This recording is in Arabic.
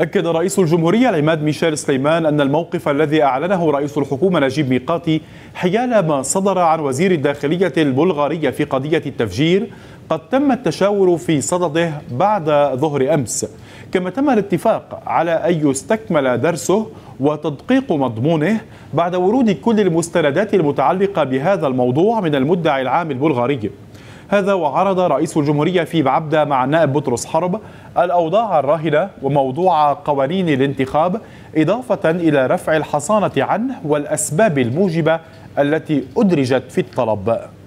أكد رئيس الجمهورية العماد ميشيل سليمان أن الموقف الذي أعلنه رئيس الحكومة نجيب ميقاتي حيال ما صدر عن وزير الداخلية البلغارية في قضية التفجير قد تم التشاور في صدده بعد ظهر أمس كما تم الاتفاق على أن يستكمل درسه وتدقيق مضمونه بعد ورود كل المستندات المتعلقة بهذا الموضوع من المدعي العام البلغاري هذا وعرض رئيس الجمهورية في بعبدة مع النائب بطرس حرب الأوضاع الراهنة وموضوع قوانين الانتخاب إضافة إلى رفع الحصانة عنه والأسباب الموجبة التي أدرجت في الطلب